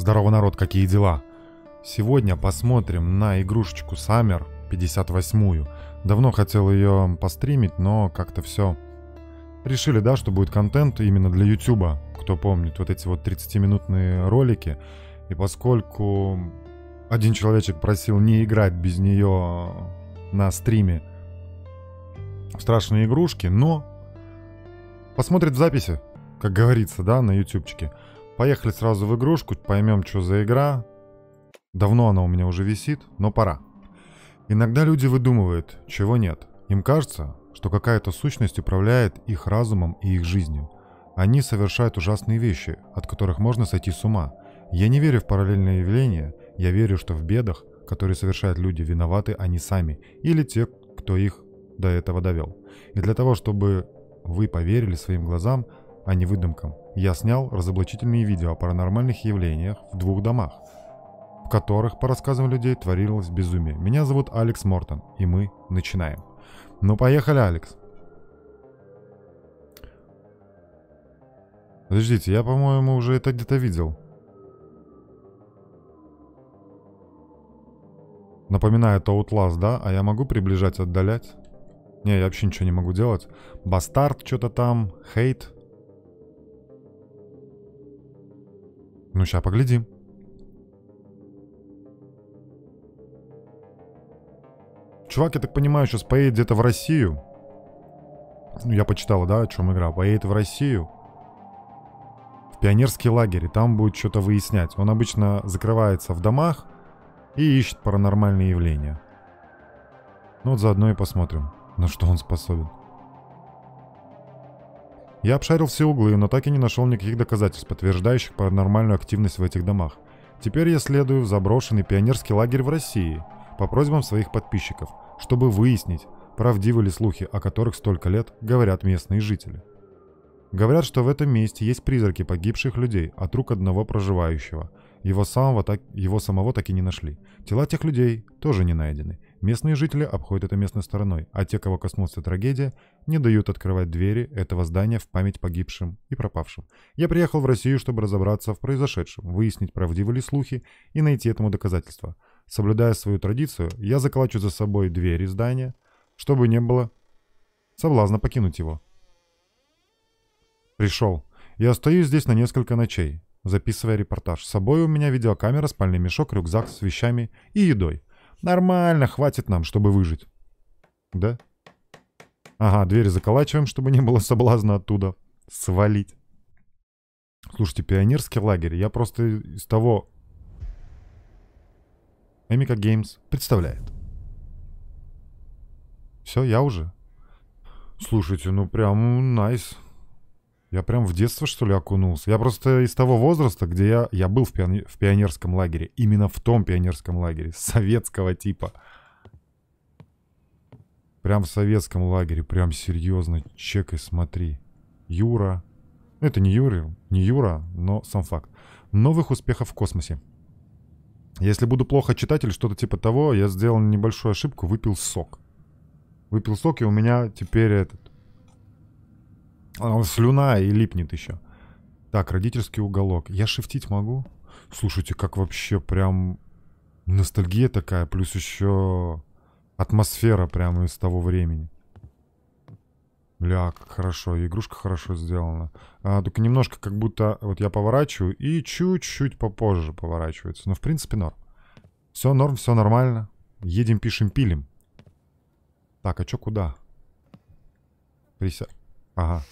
Здорово, народ, какие дела? Сегодня посмотрим на игрушечку Саммер 58-ю. Давно хотел ее постримить, но как-то все... Решили, да, что будет контент именно для Ютуба, кто помнит, вот эти вот 30-минутные ролики. И поскольку один человечек просил не играть без нее на стриме в страшные игрушки, но посмотрит в записи, как говорится, да, на ютубчике. Поехали сразу в игрушку, поймем, что за игра. Давно она у меня уже висит, но пора. Иногда люди выдумывают, чего нет. Им кажется, что какая-то сущность управляет их разумом и их жизнью. Они совершают ужасные вещи, от которых можно сойти с ума. Я не верю в параллельные явления, я верю, что в бедах, которые совершают люди, виноваты они сами или те, кто их до этого довел. И для того, чтобы вы поверили своим глазам – а не выдумкам, я снял разоблачительные видео о паранормальных явлениях в двух домах, в которых, по рассказам людей, творилось безумие. Меня зовут Алекс Мортон, и мы начинаем. Ну поехали, Алекс. Подождите, я, по-моему, уже это где-то видел. Напоминает Outlast, да? А я могу приближать, отдалять? Не, я вообще ничего не могу делать. Бастард что-то там, хейт. Ну, сейчас поглядим. Чувак, я так понимаю, сейчас поедет где-то в Россию. Ну, я почитал, да, о чем игра. Поедет в Россию. В пионерский лагерь, и там будет что-то выяснять. Он обычно закрывается в домах и ищет паранормальные явления. Ну вот заодно и посмотрим, на что он способен. Я обшарил все углы, но так и не нашел никаких доказательств, подтверждающих паранормальную активность в этих домах. Теперь я следую в заброшенный пионерский лагерь в России по просьбам своих подписчиков, чтобы выяснить, правдивы ли слухи, о которых столько лет говорят местные жители. Говорят, что в этом месте есть призраки погибших людей от рук одного проживающего. Его самого так, его самого так и не нашли. Тела тех людей тоже не найдены. Местные жители обходят это место стороной, а те, кого коснулся трагедия, не дают открывать двери этого здания в память погибшим и пропавшим. Я приехал в Россию, чтобы разобраться в произошедшем, выяснить, правдивы ли слухи и найти этому доказательства. Соблюдая свою традицию, я заколочу за собой двери здания, чтобы не было соблазна покинуть его. Пришел. Я остаюсь здесь на несколько ночей, записывая репортаж. С собой у меня видеокамера, спальный мешок, рюкзак с вещами и едой. Нормально, хватит нам, чтобы выжить. Да? Ага, двери заколачиваем, чтобы не было соблазна оттуда свалить. Слушайте, пионерский лагерь. Я просто из того... Эмика Геймс представляет. Все, я уже. Слушайте, ну прям найс. Nice. Я прям в детство, что ли, окунулся. Я просто из того возраста, где я, я был в, пионер, в пионерском лагере. Именно в том пионерском лагере. Советского типа. Прям в советском лагере. Прям серьезно. Чекай, смотри. Юра. Ну, это не Юра, не Юра, но сам факт. Новых успехов в космосе. Если буду плохо читать или что-то типа того, я сделал небольшую ошибку, выпил сок. Выпил сок, и у меня теперь этот а, слюна и липнет еще. Так, родительский уголок. Я шифтить могу? Слушайте, как вообще прям ностальгия такая, плюс еще атмосфера прямо из того времени. Бля, как хорошо, игрушка хорошо сделана. А, только немножко как будто, вот я поворачиваю и чуть-чуть попозже поворачивается. Но в принципе норм. Все норм, все нормально. Едем, пишем, пилим. Так, а чё куда? Прися... Ага.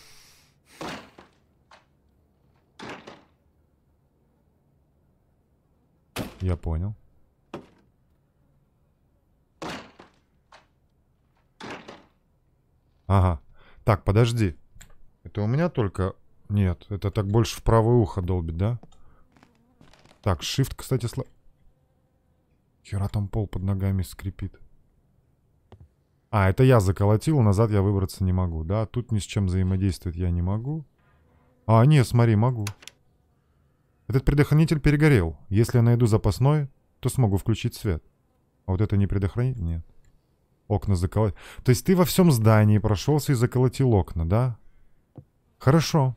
Я понял. Ага. Так, подожди. Это у меня только... Нет, это так больше в правое ухо долбит, да? Так, shift, кстати, сло... Хера там пол под ногами скрипит. А, это я заколотил, назад я выбраться не могу, да? Тут ни с чем взаимодействовать я не могу. А, нет, смотри, могу. Могу. Этот предохранитель перегорел. Если я найду запасной, то смогу включить свет. А вот это не предохранитель? Нет. Окна заколотил. То есть ты во всем здании прошелся и заколотил окна, да? Хорошо.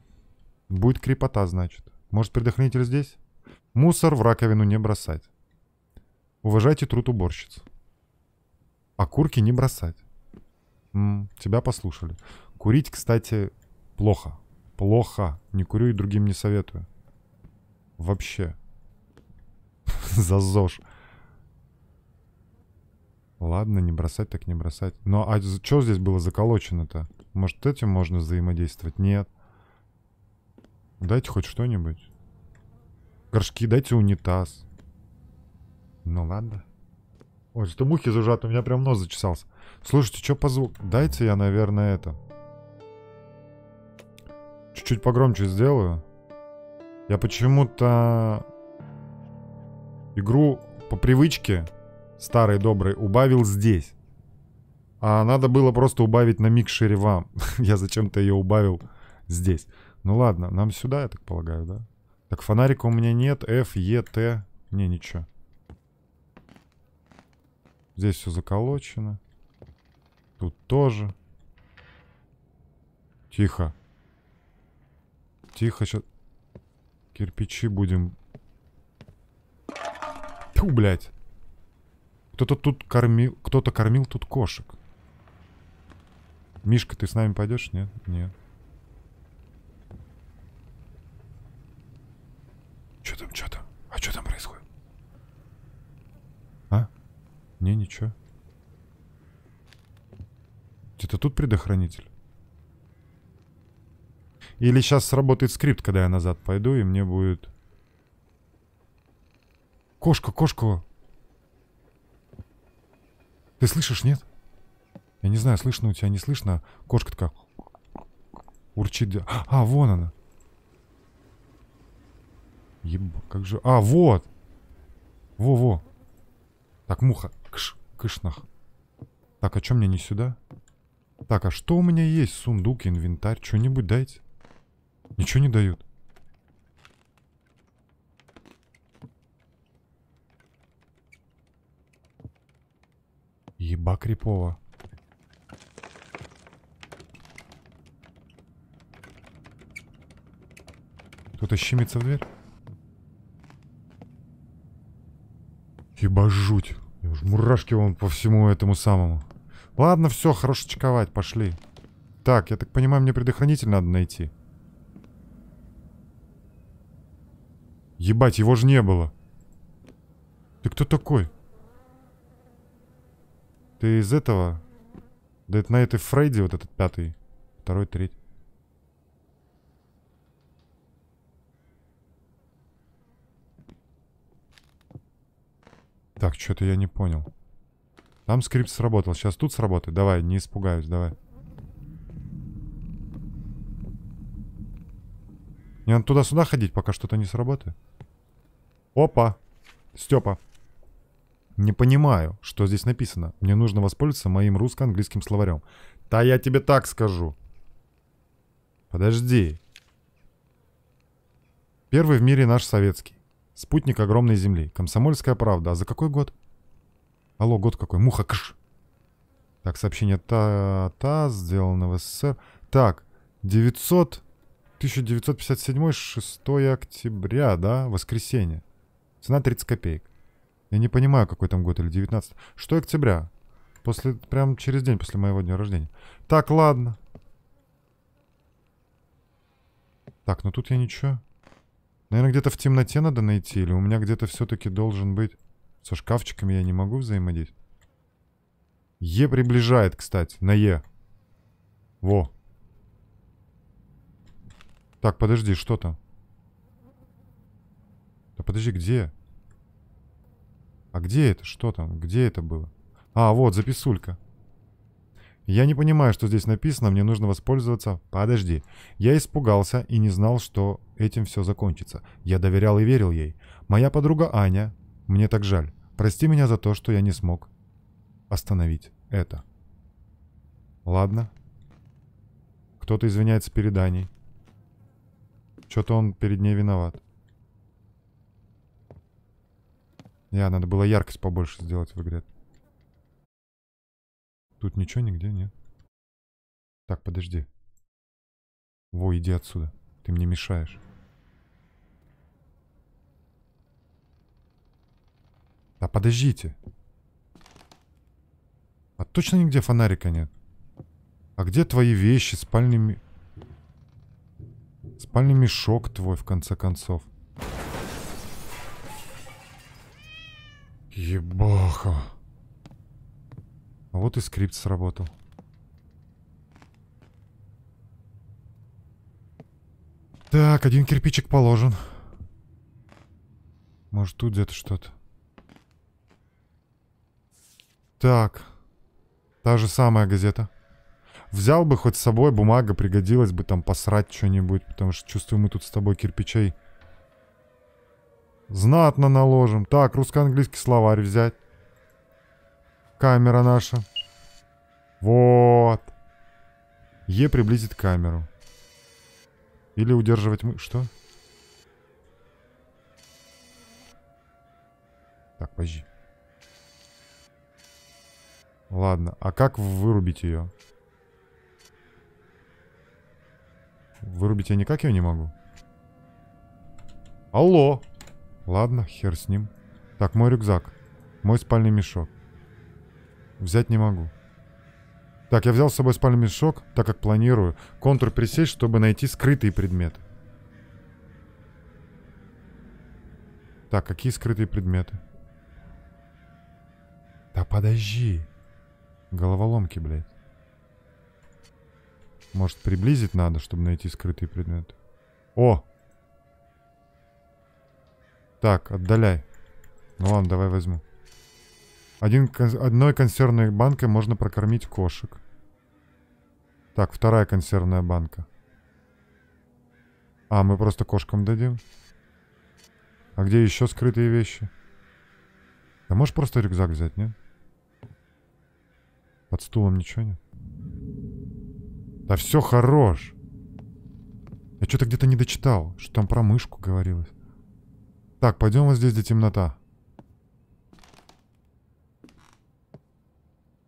Будет крепота, значит. Может, предохранитель здесь? Мусор в раковину не бросать. Уважайте труд уборщиц. А курки не бросать. М -м, тебя послушали. Курить, кстати, плохо. Плохо. Не курю и другим не советую. Вообще. За ЗОЖ. Ладно, не бросать так не бросать. Но а что здесь было заколочено-то? Может, этим можно взаимодействовать? Нет. Дайте хоть что-нибудь. Горшки, дайте унитаз. Ну ладно. Ой, что мухи зажат, у меня прям нос зачесался. Слушайте, что по звуку? Дайте я, наверное, это. Чуть-чуть погромче сделаю. Я почему-то игру по привычке старой доброй убавил здесь. А надо было просто убавить на микшере вам. Я зачем-то ее убавил здесь. Ну ладно, нам сюда, я так полагаю, да? Так, фонарика у меня нет. F, E, T. Не, ничего. Здесь все заколочено. Тут тоже. Тихо. Тихо сейчас. Кирпичи будем... Тьфу, блядь. Кто-то тут кормил... Кто-то кормил тут кошек. Мишка, ты с нами пойдешь? Нет? Нет. Что там, что там? А что там происходит? А? Не, ничего. Где-то тут предохранитель? Или сейчас сработает скрипт, когда я назад пойду, и мне будет... Кошка, кошка! Ты слышишь, нет? Я не знаю, слышно у тебя, не слышно. Кошка такая... Урчит. А, вон она. Еба, как же... А, вот! Во-во. Так, муха. Кш, нах. Так, а что мне не сюда? Так, а что у меня есть? Сундук, инвентарь, что-нибудь дайте. Ничего не дают. Еба крепова. Кто-то щемится в дверь? Еба жуть. Уж мурашки вон по всему этому самому. Ладно, все, хорошо чековать, пошли. Так, я так понимаю, мне предохранитель надо найти. Ебать, его же не было. Ты кто такой? Ты из этого? Да это на этой Фредди вот этот пятый. Второй, третий. Так, что-то я не понял. Там скрипт сработал. Сейчас тут сработает. Давай, не испугаюсь, давай. Мне надо туда-сюда ходить, пока что-то не сработает. Опа! Степа. Не понимаю, что здесь написано. Мне нужно воспользоваться моим русско-английским словарем. Да я тебе так скажу. Подожди. Первый в мире наш советский. Спутник огромной земли. Комсомольская правда. А за какой год? Алло, год какой? Муха, кш. Так, сообщение та-та, сделано в СССР. Так, 900... 1957, 6 октября, да, воскресенье. Цена 30 копеек. Я не понимаю, какой там год или 19. Что октября? После, прям через день после моего дня рождения. Так, ладно. Так, ну тут я ничего. Наверное, где-то в темноте надо найти. Или у меня где-то все-таки должен быть... Со шкафчиками я не могу взаимодействовать. Е приближает, кстати, на Е. Во. Так, подожди, что там? А подожди, где? А где это? Что там? Где это было? А, вот, записулька. Я не понимаю, что здесь написано, мне нужно воспользоваться... Подожди. Я испугался и не знал, что этим все закончится. Я доверял и верил ей. Моя подруга Аня. Мне так жаль. Прости меня за то, что я не смог остановить это. Ладно. Кто-то извиняется перед Аней. Что-то он перед ней виноват. Я надо было яркость побольше сделать в игре. Тут ничего нигде нет. Так, подожди. Во, иди отсюда. Ты мне мешаешь. Да подождите. А точно нигде фонарика нет? А где твои вещи, спальный... Ми... Спальный мешок твой, в конце концов? Ебаха. А вот и скрипт сработал. Так, один кирпичик положен. Может, тут где-то что-то. Так. Та же самая газета. Взял бы хоть с собой, бумага пригодилась бы там посрать что-нибудь, потому что чувствую, мы тут с тобой кирпичей Знатно наложим. Так, русско-английский словарь взять. Камера наша. Вот. Е приблизит камеру. Или удерживать мы... Что? Так, подожди. Ладно, а как вырубить ее? Вырубить я никак ее не могу. Алло! Ладно, хер с ним. Так, мой рюкзак. Мой спальный мешок. Взять не могу. Так, я взял с собой спальный мешок, так как планирую контур присесть, чтобы найти скрытые предметы. Так, какие скрытые предметы? Да подожди. Головоломки, блядь. Может, приблизить надо, чтобы найти скрытые предметы? О, так, отдаляй. Ну ладно, давай возьму. Один, одной консервной банкой можно прокормить кошек. Так, вторая консервная банка. А, мы просто кошкам дадим. А где еще скрытые вещи? Да можешь просто рюкзак взять, нет? Под стулом ничего нет? Да все хорош. Я что-то где-то не дочитал, что там про мышку говорилось. Так, пойдем вот здесь, где темнота.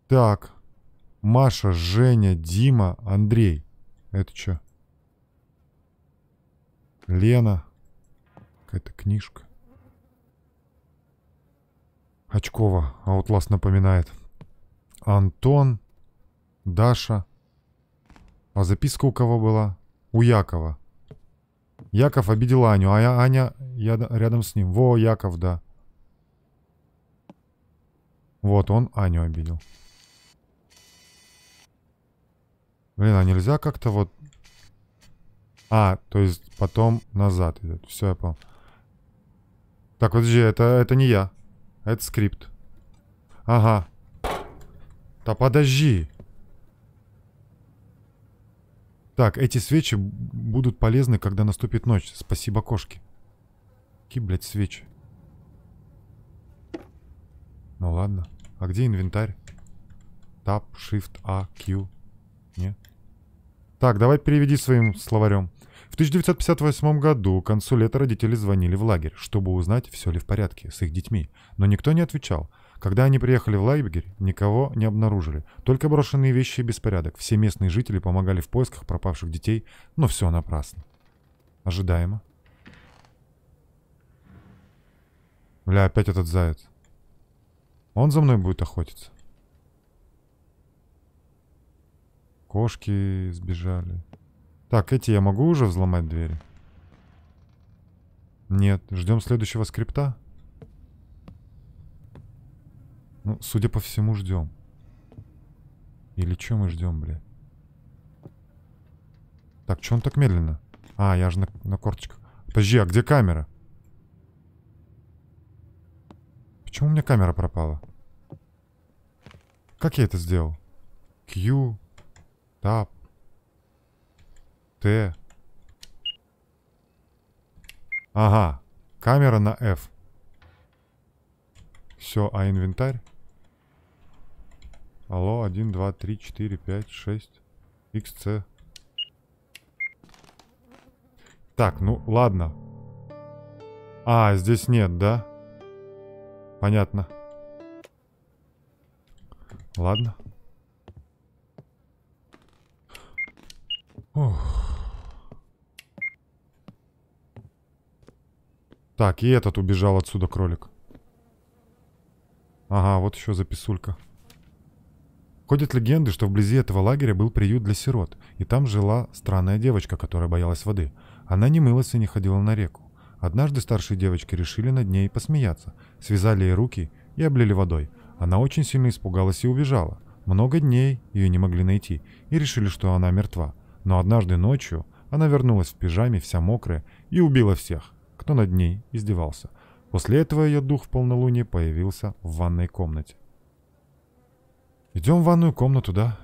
Так. Маша, Женя, Дима, Андрей. Это что? Лена. Какая-то книжка. Очкова. Аутлас напоминает. Антон. Даша. А записка у кого была? У Якова. Яков обидел Аню, а я, Аня я рядом с ним. Во, Яков, да. Вот, он Аню обидел. Блин, а нельзя как-то вот... А, то есть потом назад идет. Все, я понял. Так, подожди, это, это не я. Это скрипт. Ага. Да подожди. Так, эти свечи будут полезны, когда наступит ночь. Спасибо кошки. Какие, блядь, свечи? Ну ладно. А где инвентарь? Tab, Shift, A, Q. Нет? Так, давай переведи своим словарем. В 1958 году к концу лета родители звонили в лагерь, чтобы узнать, все ли в порядке с их детьми. Но никто не отвечал. Когда они приехали в лагерь, никого не обнаружили. Только брошенные вещи и беспорядок. Все местные жители помогали в поисках пропавших детей, но все напрасно. Ожидаемо. Бля, опять этот заяц. Он за мной будет охотиться. Кошки сбежали. Так, эти я могу уже взломать двери? Нет, ждем следующего скрипта. Ну, судя по всему, ждем. Или что мы ждем, бля? Так, что он так медленно? А, я же на, на корточках. Подожди, а где камера? Почему у меня камера пропала? Как я это сделал? Q, Tab, T. Ага, камера на F. Все, а инвентарь? Алло, 1, 2, 3, 4, 5, 6. XC. Так, ну ладно. А, здесь нет, да? Понятно. Ладно. Ух. Так, и этот убежал отсюда кролик. Ага, вот еще записулька. Ходят легенды, что вблизи этого лагеря был приют для сирот, и там жила странная девочка, которая боялась воды. Она не мылась и не ходила на реку. Однажды старшие девочки решили над ней посмеяться, связали ей руки и облили водой. Она очень сильно испугалась и убежала. Много дней ее не могли найти и решили, что она мертва. Но однажды ночью она вернулась в пижаме, вся мокрая, и убила всех, кто над ней издевался. После этого ее дух в полнолуние появился в ванной комнате. Идем в ванную комнату, да?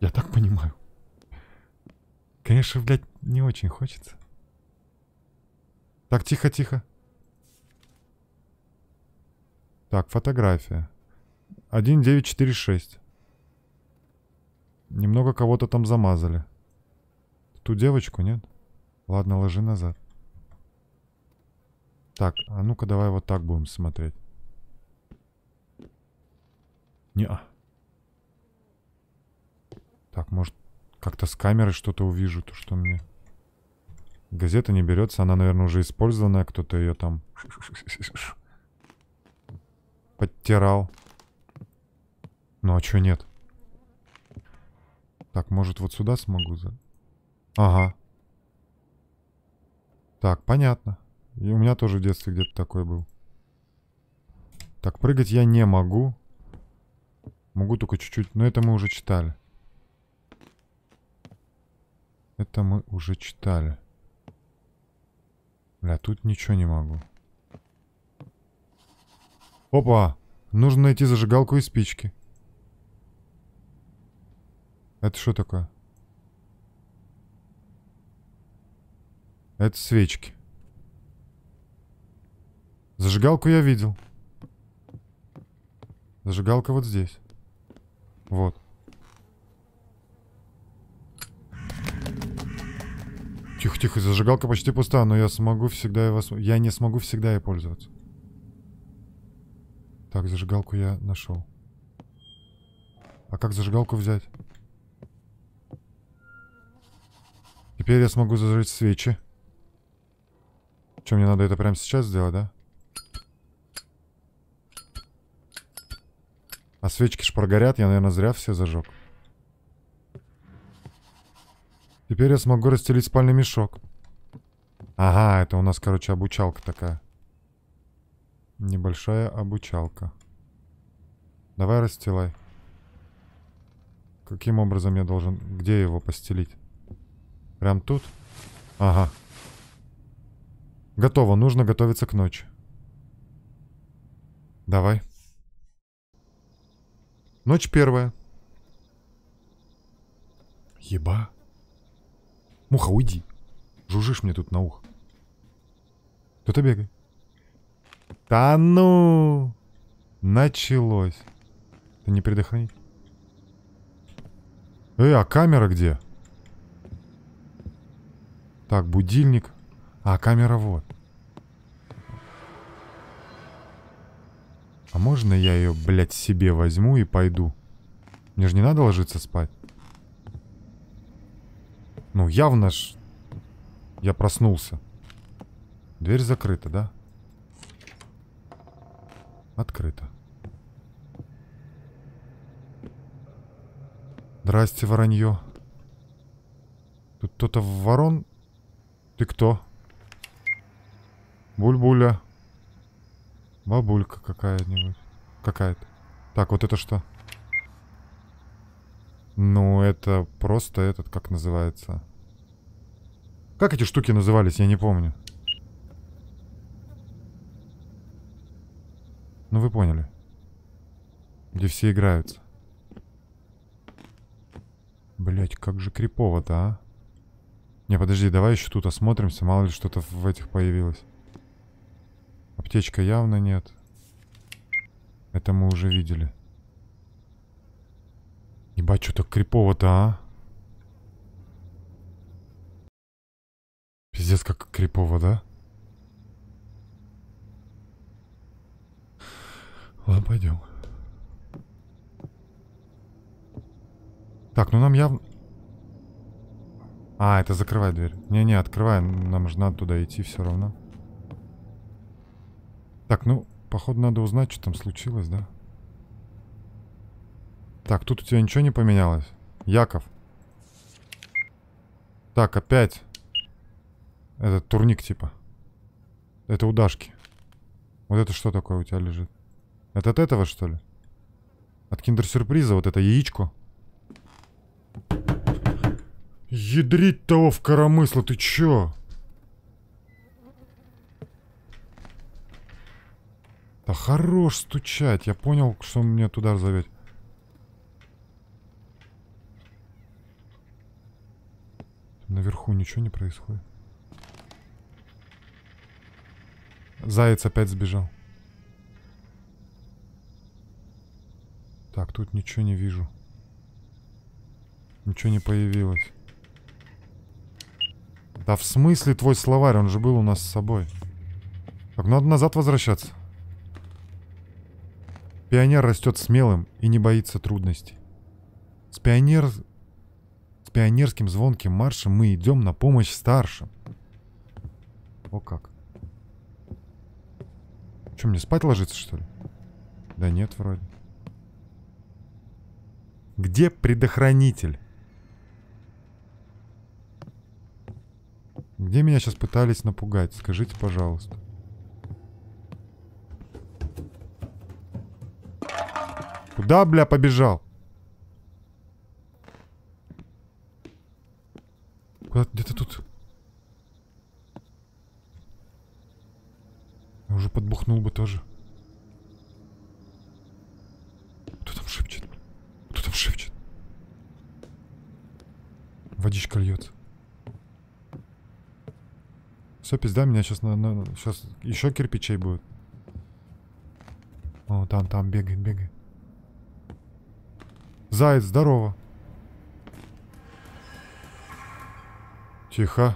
Я так понимаю. Конечно, блядь, не очень хочется. Так, тихо, тихо. Так, фотография. 1946. Немного кого-то там замазали. Ту девочку, нет? Ладно, ложи назад. Так, а ну-ка давай вот так будем смотреть. Не-а. Так, может, как-то с камеры что-то увижу, то, что мне... Газета не берется, она, наверное, уже использованная, кто-то ее там подтирал. Ну а чё нет? Так, может вот сюда смогу за... Ага. Так, понятно. И у меня тоже в детстве где-то такой был. Так, прыгать я не могу. Могу только чуть-чуть, но это мы уже читали. Это мы уже читали. Бля, тут ничего не могу. Опа! Нужно найти зажигалку и спички. Это что такое? Это свечки. Зажигалку я видел. Зажигалка вот здесь. Вот. Тихо-тихо, зажигалка почти пуста, но я смогу всегда его... Я не смогу всегда ей пользоваться. Так, зажигалку я нашел. А как зажигалку взять? Теперь я смогу зажечь свечи. Что, мне надо это прямо сейчас сделать, да? А свечки ж прогорят, я, наверное, зря все зажег. Теперь я смогу расстелить спальный мешок. Ага, это у нас, короче, обучалка такая. Небольшая обучалка. Давай расстилай. Каким образом я должен... Где его постелить? Прям тут? Ага. Готово. Нужно готовиться к ночи. Давай. Ночь первая. Еба. Муха, уйди. Жужжишь мне тут на ухо. Кто-то бегает. Да ну! Началось. Ты не предохранить? Эй, а камера где? Так, будильник. А, камера вот. А можно я ее, блядь, себе возьму и пойду? Мне же не надо ложиться спать. Ну, явно ж я проснулся. Дверь закрыта, да? Открыта. Здрасте, воронье. Тут кто-то в ворон... Ты кто? Бульбуля. Бабулька какая-нибудь. Какая-то. Так, вот это что? Ну, это просто этот, как называется? Как эти штуки назывались, я не помню. Ну, вы поняли. Где все играются. Блять, как же крипово-то, а? Не, подожди, давай еще тут осмотримся, мало ли что-то в этих появилось. Аптечка явно нет. Это мы уже видели. Ебать, что так крипово-то, а? Пиздец, как крипово, да? Ладно, пойдем. Так, ну нам явно... А, это закрывай дверь. Не-не, открывай, нам же надо туда идти все равно. Так, ну, походу, надо узнать, что там случилось, да? Так, тут у тебя ничего не поменялось? Яков. Так, опять. Этот турник типа. Это удашки. Вот это что такое у тебя лежит? Это от этого, что ли? От киндер-сюрприза вот это яичко. Ядрить того в коромысло, ты чё? Да хорош стучать, я понял, что меня туда зовет. наверху ничего не происходит. Заяц опять сбежал. Так, тут ничего не вижу. Ничего не появилось. Да в смысле твой словарь? Он же был у нас с собой. Так, надо назад возвращаться. Пионер растет смелым и не боится трудностей. С пионером пионерским звонким маршем мы идем на помощь старшим. О как. Что, мне спать ложиться, что ли? Да нет, вроде. Где предохранитель? Где меня сейчас пытались напугать? Скажите, пожалуйста. Куда, бля, побежал? Куда где-то тут. Я уже подбухнул бы тоже. Кто там шепчет? Кто там шепчет? Водичка льет. Все, пизда, меня сейчас на, на сейчас еще кирпичей будет. О, там, там бегает, бегает. Заяц, здорово. Тихо.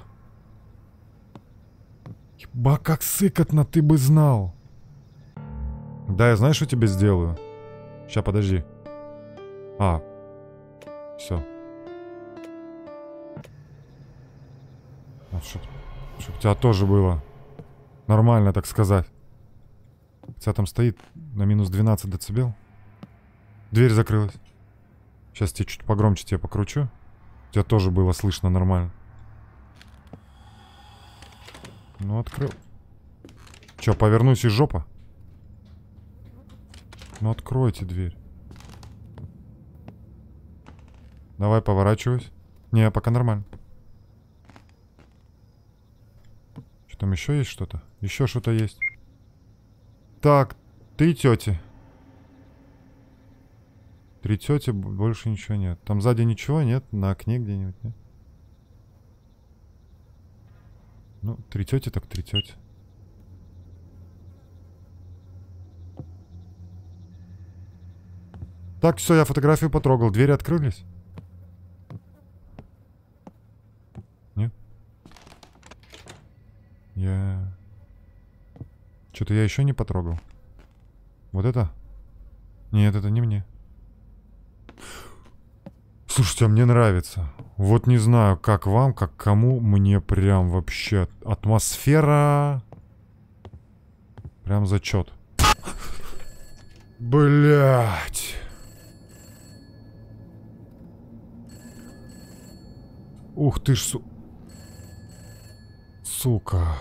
Еба, как сыкотно ты бы знал. Да, я знаю, что тебе сделаю. Сейчас, подожди. А. Все. А, что, что у тебя тоже было. Нормально, так сказать. Тебя там стоит на минус 12 децибел. Дверь закрылась. Сейчас тебе чуть погромче тебя покручу. У тебя тоже было слышно нормально. Ну, открыл. Че, повернусь и жопа? Ну, откройте дверь. Давай, поворачивайся. Не, пока нормально. Что там еще есть что-то? Еще что-то есть. Так, три тети. Три тети, больше ничего нет. Там сзади ничего нет? На окне где-нибудь нет? Ну, третете так третете. Так, все, я фотографию потрогал. Двери открылись? Нет? Я... Что-то я еще не потрогал. Вот это? Нет, это не мне. Слушайте, а мне нравится. Вот не знаю, как вам, как кому. Мне прям вообще атмосфера... Прям зачет. Блять. Ух ты ж, су... Сука.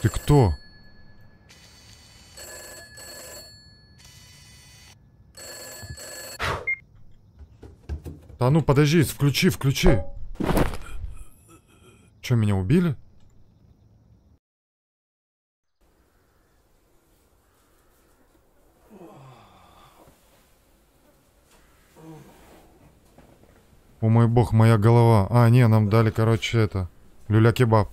Ты кто? А ну подожди, включи, включи. Че, меня убили? О мой бог, моя голова. А, не, нам дали, короче, это. Люля-кебаб.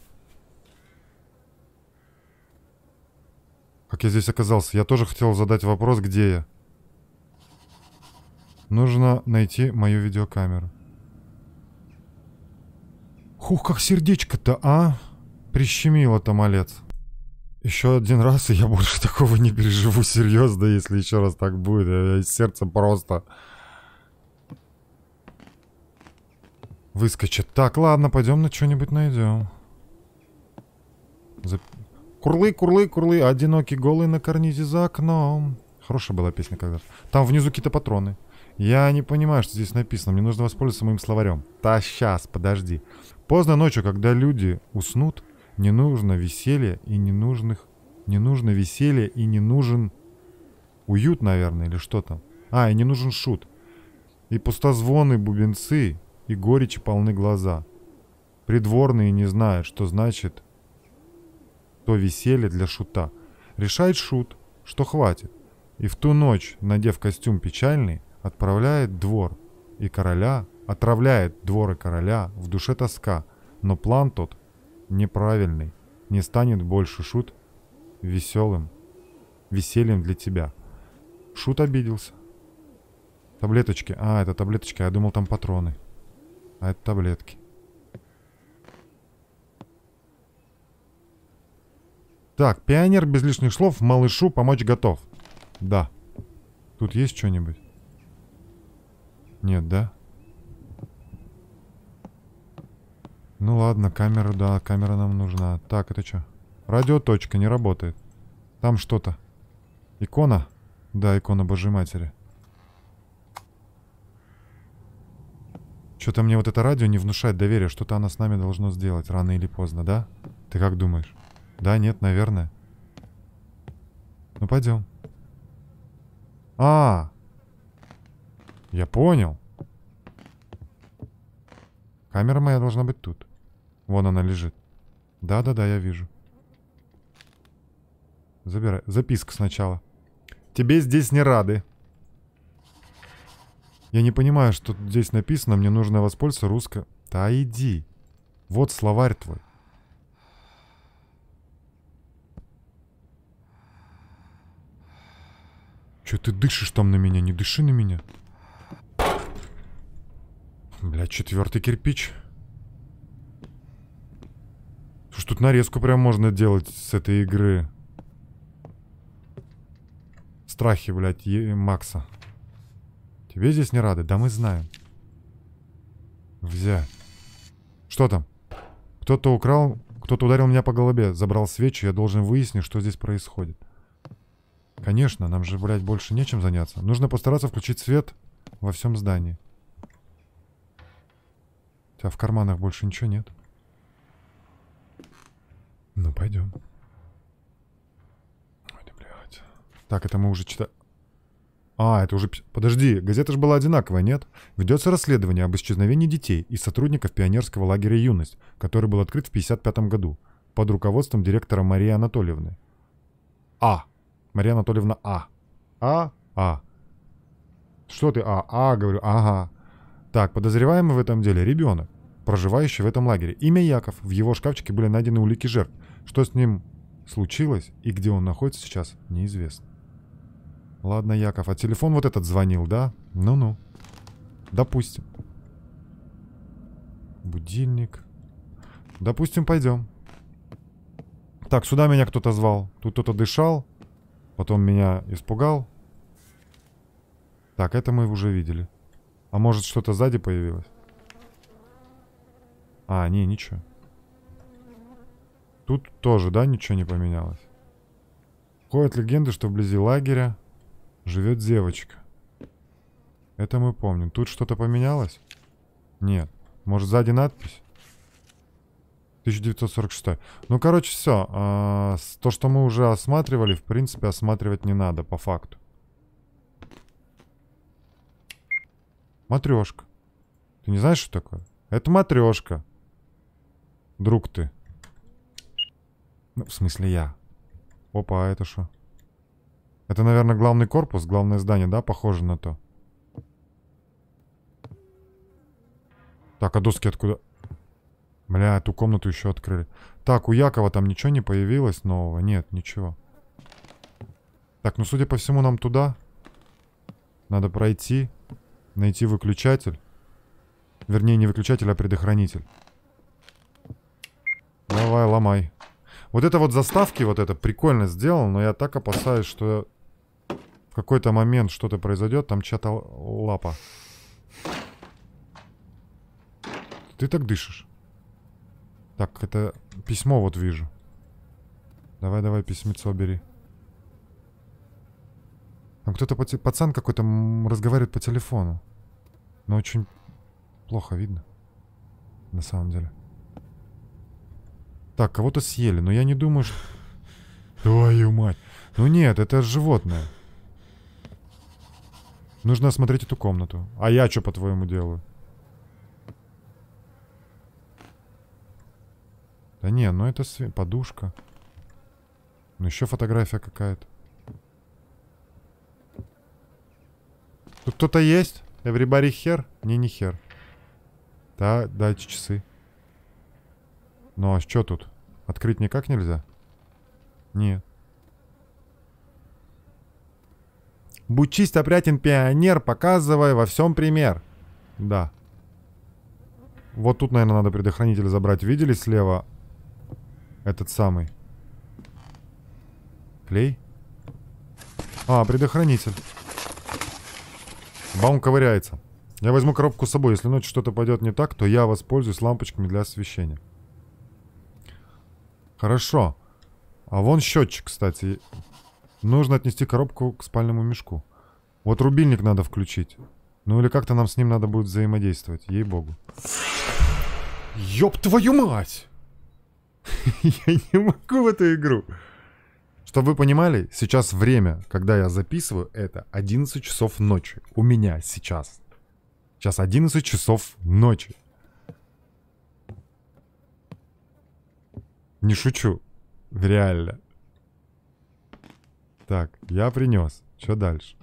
Как я здесь оказался? Я тоже хотел задать вопрос, где я. Нужно найти мою видеокамеру. Хух, как сердечко-то, а? Прищемило-то малец. Еще один раз, и я больше такого не переживу, серьезно, если еще раз так будет. Я, я, сердце просто... Выскочит. Так, ладно, пойдем на что-нибудь найдем. За... Курлы, курлы, курлы, одинокий голый на карнизе за окном. Хорошая была песня когда-то. Там внизу какие-то патроны. Я не понимаю, что здесь написано. Мне нужно воспользоваться моим словарем. Та сейчас, подожди. Поздно ночью, когда люди уснут, не нужно веселья и ненужных... Не нужно веселья и не нужен уют, наверное, или что там. А, и не нужен шут. И пустозвоны бубенцы, и горечи полны глаза. Придворные не знают, что значит то веселье для шута. Решает шут, что хватит. И в ту ночь, надев костюм печальный, отправляет двор и короля, отравляет двор и короля, в душе тоска, но план тот неправильный, не станет больше шут веселым, весельем для тебя. Шут обиделся. Таблеточки. А, это таблеточки. Я думал, там патроны. А это таблетки. Так, пионер без лишних слов, малышу помочь готов. Да. Тут есть что-нибудь? Нет, да? Ну ладно, камера, да, камера нам нужна. Так, это что? Радиоточка не работает. Там что-то. Икона? Да, икона Божьей Матери. Что-то мне вот это радио не внушает доверия. Что-то она с нами должно сделать, рано или поздно, да? Ты как думаешь? Да, нет, наверное. Ну, пойдем. А, -а, -а я понял. Камера моя должна быть тут. Вон она лежит. Да-да-да, я вижу. Забирай. Записка сначала. Тебе здесь не рады. Я не понимаю, что здесь написано. Мне нужно воспользоваться русско... Да иди. Вот словарь твой. Че ты дышишь там на меня? Не дыши на меня. Бля, четвертый кирпич. Слушай, тут нарезку прям можно делать с этой игры. Страхи, блядь, е Макса. Тебе здесь не рады? Да мы знаем. Взя. Что там? Кто-то украл, кто-то ударил меня по голове, забрал свечи, я должен выяснить, что здесь происходит. Конечно, нам же, блядь, больше нечем заняться. Нужно постараться включить свет во всем здании тебя а в карманах больше ничего нет. Ну, пойдем. Ой, да, блядь. Так, это мы уже читаем. А, это уже... Подожди, газета же была одинаковая, нет? Ведется расследование об исчезновении детей и сотрудников пионерского лагеря «Юность», который был открыт в 1955 году под руководством директора Марии Анатольевны. А. Мария Анатольевна А. А. А. Что ты А? А, говорю. Ага. Так, подозреваемый в этом деле ребенок, проживающий в этом лагере. Имя Яков. В его шкафчике были найдены улики жертв. Что с ним случилось и где он находится сейчас, неизвестно. Ладно, Яков, а телефон вот этот звонил, да? Ну-ну. Допустим. Будильник. Допустим, пойдем. Так, сюда меня кто-то звал. Тут кто-то дышал. Потом меня испугал. Так, это мы уже видели. А может что-то сзади появилось? А, не, ничего. Тут тоже, да, ничего не поменялось? Ходят легенды, что вблизи лагеря живет девочка. Это мы помним. Тут что-то поменялось? Нет. Может, сзади надпись? 1946. Ну, короче, все. А, то, что мы уже осматривали, в принципе, осматривать не надо, по факту. Матрешка. Ты не знаешь, что такое? Это матрешка. Друг ты. Ну, в смысле я. Опа, а это что? Это, наверное, главный корпус, главное здание, да? Похоже на то. Так, а доски откуда? Бля, эту комнату еще открыли. Так, у Якова там ничего не появилось нового? Нет, ничего. Так, ну, судя по всему, нам туда. Надо пройти. Найти выключатель. Вернее, не выключатель, а предохранитель. Давай, ломай. Вот это вот заставки, вот это прикольно сделал, но я так опасаюсь, что в какой-то момент что-то произойдет, там чья-то лапа. Ты так дышишь. Так, это письмо вот вижу. Давай, давай, письмецо бери. Там ну, кто-то, пацан какой-то разговаривает по телефону. Но ну, очень плохо видно. На самом деле. Так, кого-то съели, но я не думаю, что... Твою мать. Ну нет, это животное. Нужно осмотреть эту комнату. А я что, по-твоему, делаю? Да не, ну это св... подушка. Ну еще фотография какая-то. Тут ну, кто-то есть? Everybody хер? Не, не хер. Да, дайте часы. Ну а что тут? Открыть никак нельзя? Нет. Будь чист, опрятен, пионер, показывай во всем пример. Да. Вот тут, наверное, надо предохранитель забрать. Видели слева этот самый? Клей? А, предохранитель. Баум ковыряется. Я возьму коробку с собой. Если ночью что-то пойдет не так, то я воспользуюсь лампочками для освещения. Хорошо. А вон счетчик, кстати. Нужно отнести коробку к спальному мешку. Вот рубильник надо включить. Ну или как-то нам с ним надо будет взаимодействовать, ей-богу. Ёб твою мать! Я не могу в эту игру. Чтобы вы понимали, сейчас время, когда я записываю это, 11 часов ночи. У меня сейчас. Сейчас 11 часов ночи. Не шучу. Реально. Так, я принес. Что дальше?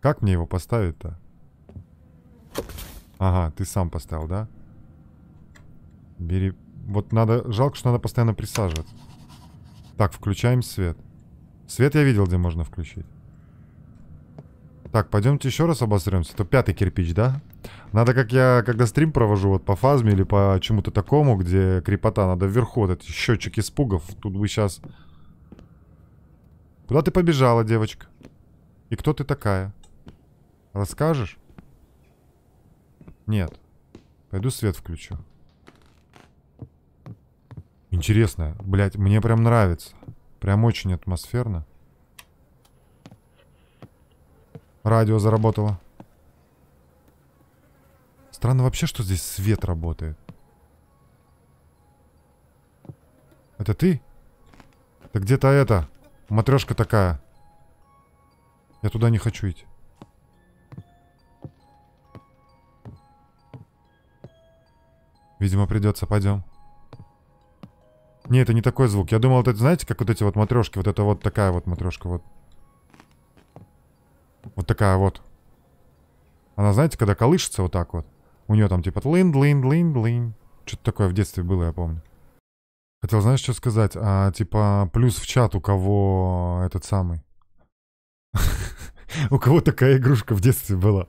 Как мне его поставить-то? Ага, ты сам поставил, да? Бери... Вот надо... Жалко, что надо постоянно присаживаться. Так, включаем свет. Свет я видел, где можно включить. Так, пойдемте еще раз обосремся. Это а пятый кирпич, да? Надо, как я, когда стрим провожу, вот по фазме или по чему-то такому, где крепота, надо вверху вот этот счетчик испугов. Тут бы сейчас... Куда ты побежала, девочка? И кто ты такая? Расскажешь? Нет. Пойду свет включу. Интересно, блядь, мне прям нравится. Прям очень атмосферно. Радио заработало. Странно вообще, что здесь свет работает. Это ты? Это где-то это. Матрешка такая. Я туда не хочу идти. Видимо, придется. Пойдем. Не, это не такой звук. Я думал, это, знаете, как вот эти вот матрешки, вот это вот такая вот матрешка, вот. Вот такая вот. Она, знаете, когда колышется вот так вот, у нее там типа тлин, тлин, тлин, тлин. Что-то такое в детстве было, я помню. Хотел, знаешь, что сказать? А, типа, плюс в чат у кого этот самый. У кого такая игрушка в детстве была.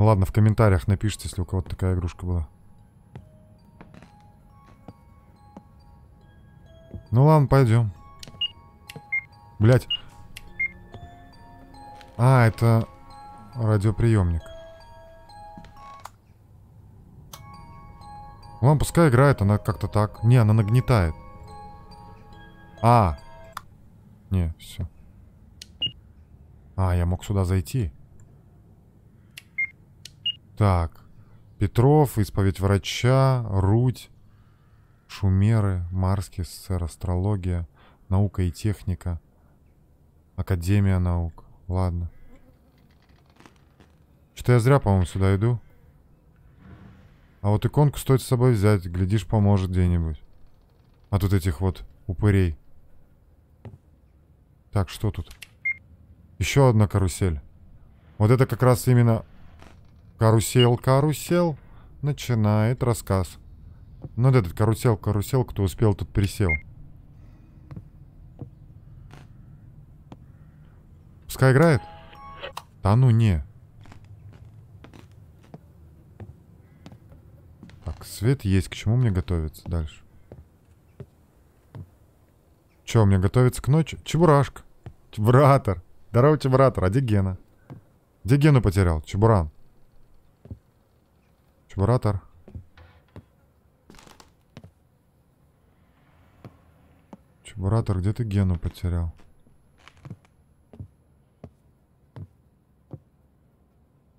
Ну ладно, в комментариях напишите, если у кого-то такая игрушка была. Ну ладно, пойдем. Блять. А, это радиоприемник. Ладно, пускай играет, она как-то так. Не, она нагнетает. А. Не, все. А, я мог сюда зайти. Так, Петров, исповедь врача, Рудь, Шумеры, Марский СССР, астрология, наука и техника, Академия наук. Ладно. Что я зря, по-моему, сюда иду. А вот иконку стоит с собой взять, глядишь, поможет где-нибудь. А тут этих вот упырей. Так, что тут? Еще одна карусель. Вот это как раз именно Карусел, карусел, начинает рассказ. Ну вот этот карусел, карусел, кто успел, тут присел. Пускай играет? Да ну не. Так, свет есть, к чему мне готовиться дальше? Че, мне готовиться к ночи? Чебурашка. Чебуратор. Здорово, Чебуратор. А где Гена? Где Гену потерял? Чебуран. Чебуратор. Чебуратор, где ты Гену потерял?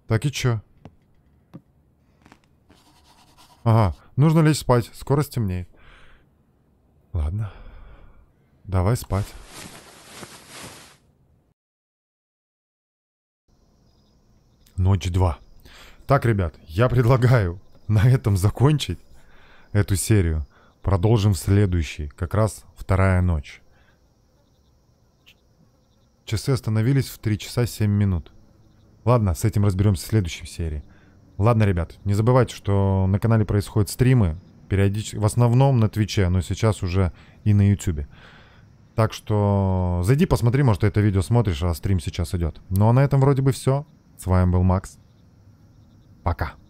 Так и чё? Ага, нужно лечь спать, скоро стемнеет. Ладно, давай спать. Ночь два. Так, ребят, я предлагаю на этом закончить эту серию. Продолжим в следующей, как раз вторая ночь. Часы остановились в 3 часа 7 минут. Ладно, с этим разберемся в следующей серии. Ладно, ребят, не забывайте, что на канале происходят стримы, периодически, в основном на Твиче, но сейчас уже и на Ютубе. Так что зайди, посмотри, может, это видео смотришь, а стрим сейчас идет. Ну а на этом вроде бы все. С вами был Макс. Пока.